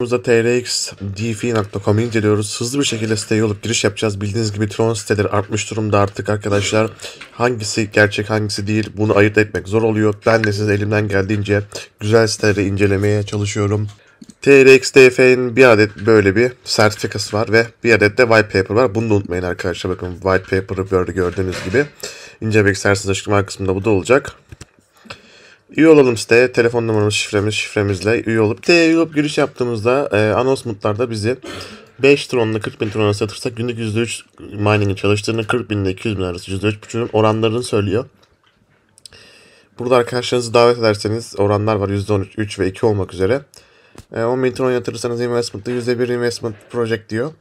Burada trxdf.com'u inceliyoruz. Hızlı bir şekilde siteye olup giriş yapacağız. Bildiğiniz gibi Tron siteleri artmış durumda artık arkadaşlar. Hangisi gerçek hangisi değil bunu ayırt etmek zor oluyor. Ben de sizin elimden geldiğince güzel siteleri incelemeye çalışıyorum. TRX TRXDF'nin bir adet böyle bir sertifikası var ve bir adet de white paper var. Bunu da unutmayın arkadaşlar. Bakın white paper'ı böyle gördüğünüz gibi. bir isterseniz açıklama kısmında bu da olacak. Üye olalım siteye. Telefon numaramız, şifremiz, şifremizle üye olup siteye üye olup giriş yaptığımızda e, anons mutlarda bizi 5 tronla 40 bin trona satırsak günlük %3 mining'in çalıştığını 40 bin ile 200 bin arası %3.5'ün oranlarını söylüyor. Burada arkadaşlarınızı davet ederseniz oranlar var %13, 3 ve 2 olmak üzere. E, 10 bin tron yatırırsanız investment'da %1 investment project diyor.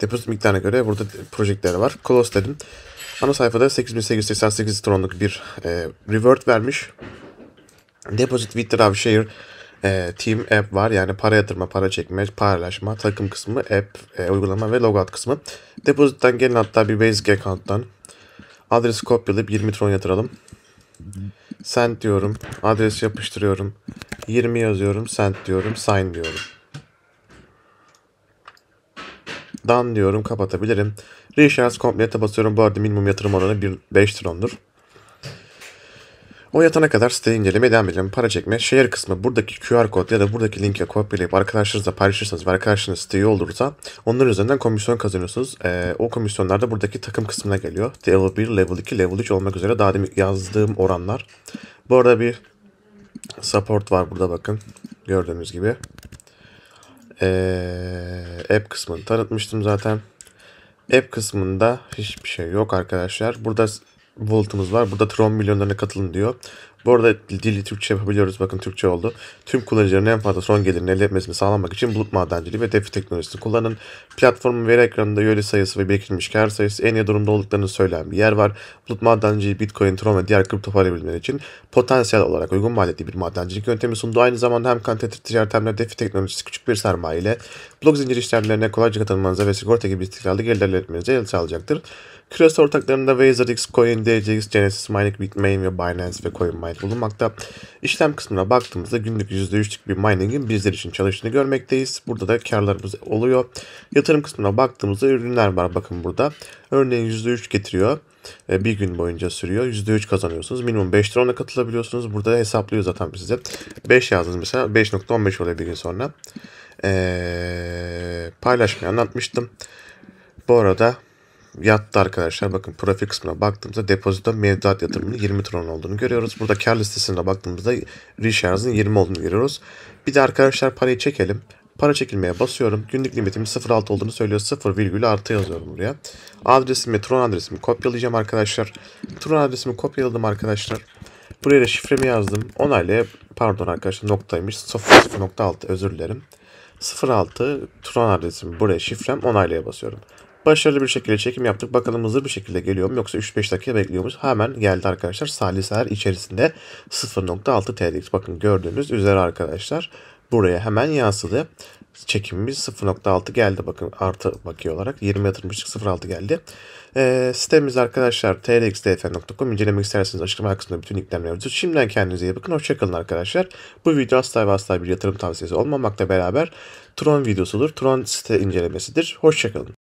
deposit miktarına göre burada projektler var. Close Ana sayfada 8888 tronluk bir e, revert vermiş. Deposit with DraftShare e, team app var. Yani para yatırma, para çekme, paylaşma, takım kısmı, app, e, uygulama ve logout kısmı. Deposit'ten gelin hatta bir basic account'tan adresi kopyalayıp 20 tron yatıralım. Send diyorum. Adresi yapıştırıyorum. 20 yazıyorum. Send diyorum. Sign diyorum. Done diyorum. Kapatabilirim. Reassurance Complete'e basıyorum. Bu arada minimum yatırım oranı 1, 5 trondur. O yatana kadar siteyi incelemeye devam edelim. Para çekme, share kısmı buradaki QR kod ya da buradaki linke kopyalayıp arkadaşlarınızla paylaşırsanız ve arkadaşlarınız siteyi doldurursa onların üzerinden komisyon kazanıyorsunuz. Ee, o komisyonlar da buradaki takım kısmına geliyor. Level 1, Level 2, Level 3 olmak üzere daha demin yazdığım oranlar. Bu arada bir support var burada bakın. Gördüğünüz gibi. Ee, app kısmını tanıtmıştım zaten. App kısmında hiçbir şey yok arkadaşlar. Burada Vault'umuz var. Burada Tron milyonlarına katılın diyor. Bu arada dili Türkçe yapabiliyoruz. Bakın Türkçe oldu. Tüm kullanıcıların en fazla son gelirini elde etmesini sağlamak için bulut madenciliği ve defi teknolojisini kullanın. Platformun veri ekranında üyeli sayısı ve birikilmiş kar sayısı en iyi durumda olduklarını söyleyen bir yer var. Bulut madenciliği Bitcoin, Tron ve diğer kripto para için potansiyel olarak uygun maliyetli bir madencilik yöntemi sundu. Aynı zamanda hem kantitatif ticaret hem de defi teknolojisi küçük bir sermaye ile blok zincir işlemlerine kolayca katılmanıza ve sigorta gibi istikrarlı gelirler elde etmenize el sağlayacaktır. Küresel ortaklarında WazorX, Coin, DJX, Genesis, Mining, Bitmain ve Binance ve CoinMine sahip bulunmakta. İşlem kısmına baktığımızda günlük %3'lük bir miningin bizler için çalıştığını görmekteyiz. Burada da karlarımız oluyor. Yatırım kısmına baktığımızda ürünler var bakın burada. Örneğin %3 getiriyor e, bir gün boyunca sürüyor. %3 kazanıyorsunuz. Minimum 5 lira ona katılabiliyorsunuz. Burada hesaplıyor zaten size. 5 yazdınız mesela 5.15 oluyor bir gün sonra. Ee, paylaşmayı anlatmıştım. Bu arada yattı arkadaşlar. Bakın profil kısmına baktığımızda depozito mevduat yatırımının 20 tron olduğunu görüyoruz. Burada kar listesine baktığımızda reshares'ın 20 olduğunu görüyoruz. Bir de arkadaşlar parayı çekelim. Para çekilmeye basıyorum. Günlük limitim 0.6 olduğunu söylüyor. 0 virgülü artı yazıyorum buraya. Adresimi, Tron adresimi kopyalayacağım arkadaşlar. Tron adresimi kopyaladım arkadaşlar. Buraya da şifremi yazdım. Onayla pardon arkadaşlar noktaymış. 0.6 özür dilerim. 06 Tron adresimi buraya şifrem onaylaya basıyorum. Başarılı bir şekilde çekim yaptık. Bakalım hızlı bir şekilde geliyor mu yoksa 3-5 dakika bekliyoruz. Hemen geldi arkadaşlar. Saliseler içerisinde 0.6 TDX. Bakın gördüğünüz üzere arkadaşlar buraya hemen yansıdı. Çekimimiz 0.6 geldi bakın artı bakiye olarak 20 yatırmıştık 0.6 geldi. E, sitemiz arkadaşlar trxdf.com incelemek isterseniz açıklama kısmında bütün linkler mevcut. Şimdiden kendinize iyi bakın hoşçakalın arkadaşlar. Bu video asla ve asla bir yatırım tavsiyesi olmamakla beraber Tron videosudur. Tron site incelemesidir. Hoşçakalın.